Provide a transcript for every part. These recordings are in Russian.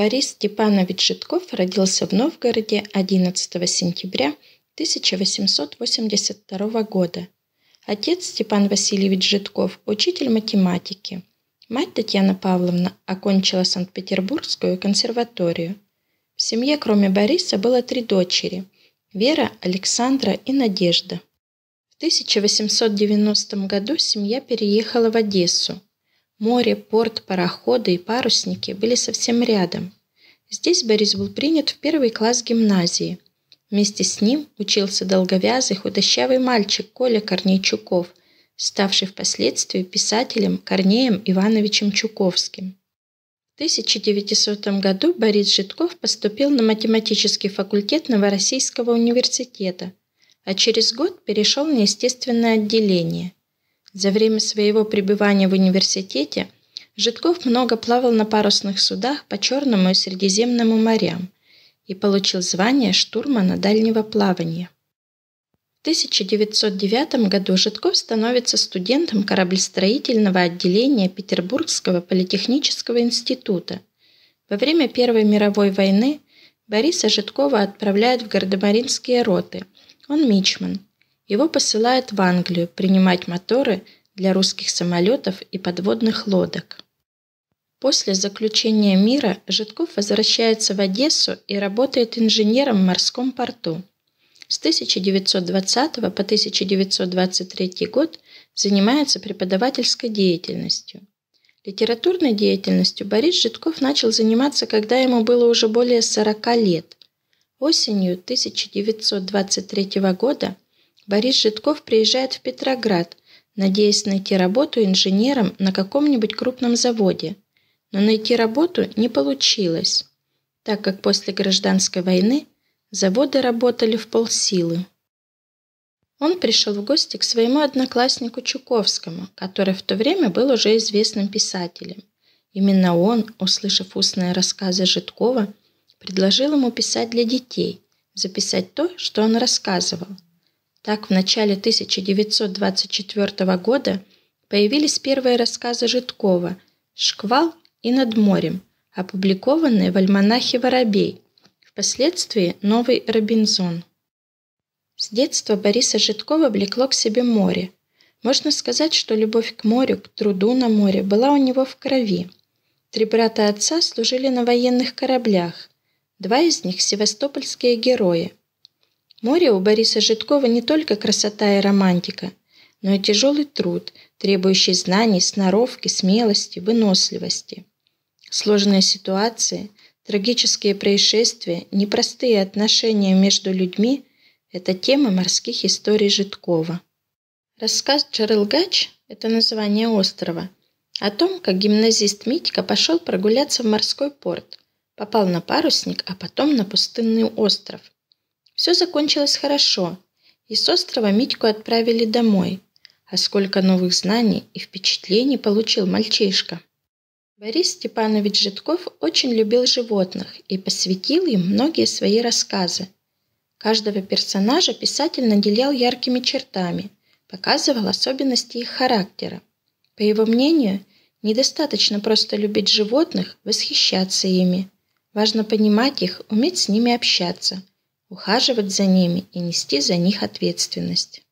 Борис Степанович Житков родился в Новгороде 11 сентября 1882 года. Отец Степан Васильевич Житков – учитель математики. Мать Татьяна Павловна окончила Санкт-Петербургскую консерваторию. В семье, кроме Бориса, было три дочери – Вера, Александра и Надежда. В 1890 году семья переехала в Одессу – Море, порт, пароходы и парусники были совсем рядом. Здесь Борис был принят в первый класс гимназии. Вместе с ним учился долговязый худощавый мальчик Коля Корнейчуков, ставший впоследствии писателем Корнеем Ивановичем Чуковским. В 1900 году Борис Житков поступил на математический факультет Новороссийского университета, а через год перешел на естественное отделение. За время своего пребывания в университете – Житков много плавал на парусных судах по Черному и Средиземному морям и получил звание штурмана дальнего плавания. В 1909 году Житков становится студентом кораблестроительного отделения Петербургского политехнического института. Во время Первой мировой войны Бориса Житкова отправляют в гардемаринские роты. Он мичман. Его посылают в Англию принимать моторы для русских самолетов и подводных лодок. После заключения мира Житков возвращается в Одессу и работает инженером в морском порту. С 1920 по 1923 год занимается преподавательской деятельностью. Литературной деятельностью Борис Житков начал заниматься, когда ему было уже более 40 лет. Осенью 1923 года Борис Житков приезжает в Петроград, надеясь найти работу инженером на каком-нибудь крупном заводе – но найти работу не получилось, так как после гражданской войны заводы работали в полсилы. Он пришел в гости к своему однокласснику Чуковскому, который в то время был уже известным писателем. Именно он, услышав устные рассказы Житкова, предложил ему писать для детей, записать то, что он рассказывал. Так в начале 1924 года появились первые рассказы Житкова «Шквал и над морем, опубликованные в альманахе «Воробей», впоследствии «Новый Робинзон». С детства Бориса Житкова влекло к себе море. Можно сказать, что любовь к морю, к труду на море была у него в крови. Три брата отца служили на военных кораблях. Два из них – севастопольские герои. Море у Бориса Житкова не только красота и романтика, но и тяжелый труд, требующий знаний, сноровки, смелости, выносливости. Сложные ситуации, трагические происшествия, непростые отношения между людьми – это тема морских историй Житкова. Рассказ «Джарылгач» – это название острова, о том, как гимназист Митька пошел прогуляться в морской порт, попал на парусник, а потом на пустынный остров. Все закончилось хорошо, и с острова Митьку отправили домой – а сколько новых знаний и впечатлений получил мальчишка. Борис Степанович Житков очень любил животных и посвятил им многие свои рассказы. Каждого персонажа писатель наделял яркими чертами, показывал особенности их характера. По его мнению, недостаточно просто любить животных, восхищаться ими. Важно понимать их, уметь с ними общаться, ухаживать за ними и нести за них ответственность.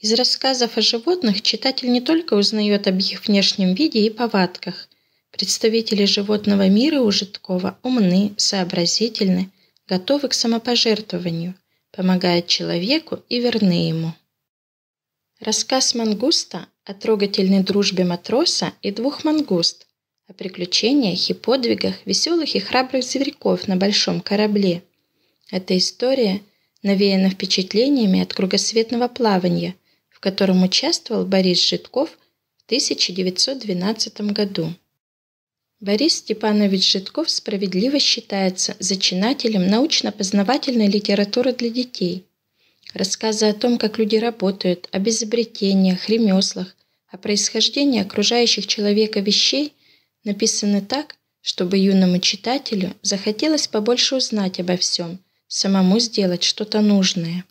Из рассказов о животных читатель не только узнает об их внешнем виде и повадках. Представители животного мира у Житкова умны, сообразительны, готовы к самопожертвованию, помогают человеку и верны ему. Рассказ «Мангуста» о трогательной дружбе матроса и двух мангуст, о приключениях и подвигах веселых и храбрых зверьков на большом корабле. Эта история навеяна впечатлениями от кругосветного плавания – в котором участвовал Борис Житков в 1912 году. Борис Степанович Житков справедливо считается зачинателем научно-познавательной литературы для детей. Рассказы о том, как люди работают, об изобретениях, ремеслах, о происхождении окружающих человека вещей написаны так, чтобы юному читателю захотелось побольше узнать обо всем, самому сделать что-то нужное.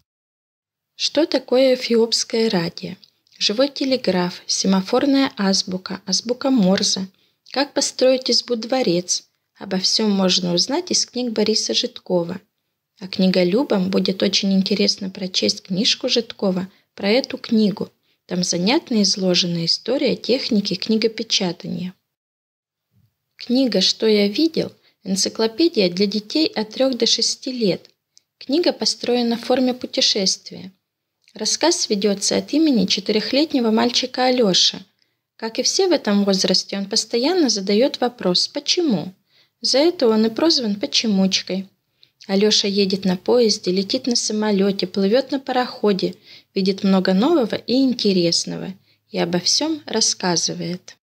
Что такое эфиопское радио? Живой телеграф, семафорная азбука, азбука Морзе, как построить избу-дворец. Обо всем можно узнать из книг Бориса Житкова. А книголюбам будет очень интересно прочесть книжку Житкова про эту книгу. Там занятно изложена история техники книгопечатания. Книга «Что я видел» – энциклопедия для детей от 3 до 6 лет. Книга построена в форме путешествия. Рассказ ведется от имени четырехлетнего мальчика Алёши. Как и все в этом возрасте, он постоянно задает вопрос «почему?». За это он и прозван «почемучкой». Алёша едет на поезде, летит на самолете, плывет на пароходе, видит много нового и интересного и обо всем рассказывает.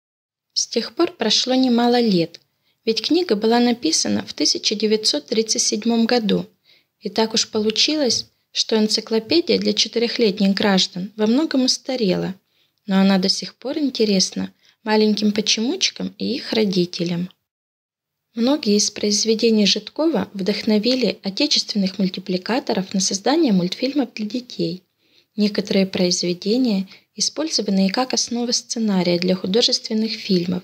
С тех пор прошло немало лет, ведь книга была написана в 1937 году. И так уж получилось, что энциклопедия для четырехлетних граждан во многом устарела, но она до сих пор интересна маленьким почемучкам и их родителям. Многие из произведений Житкова вдохновили отечественных мультипликаторов на создание мультфильмов для детей. Некоторые произведения использованы и как основа сценария для художественных фильмов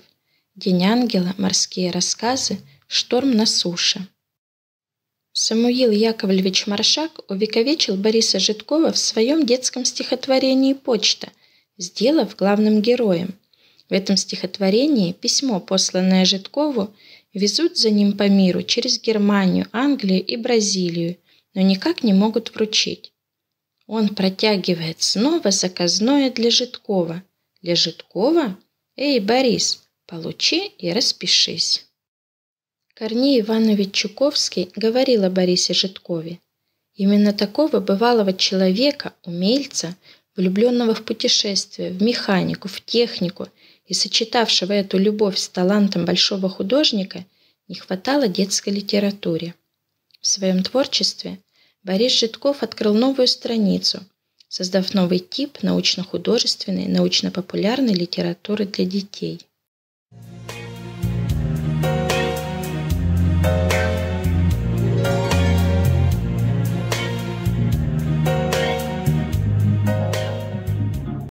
«День ангела», «Морские рассказы», «Шторм на суше». Самуил Яковлевич Маршак увековечил Бориса Житкова в своем детском стихотворении «Почта», сделав главным героем. В этом стихотворении письмо, посланное Житкову, везут за ним по миру через Германию, Англию и Бразилию, но никак не могут вручить. Он протягивает снова заказное для Житкова. Для Житкова? Эй, Борис, получи и распишись. Корней Иванович Чуковский говорил о Борисе Житкове. Именно такого бывалого человека, умельца, влюбленного в путешествия, в механику, в технику и сочетавшего эту любовь с талантом большого художника, не хватало детской литературе. В своем творчестве Борис Житков открыл новую страницу, создав новый тип научно-художественной, научно-популярной литературы для детей.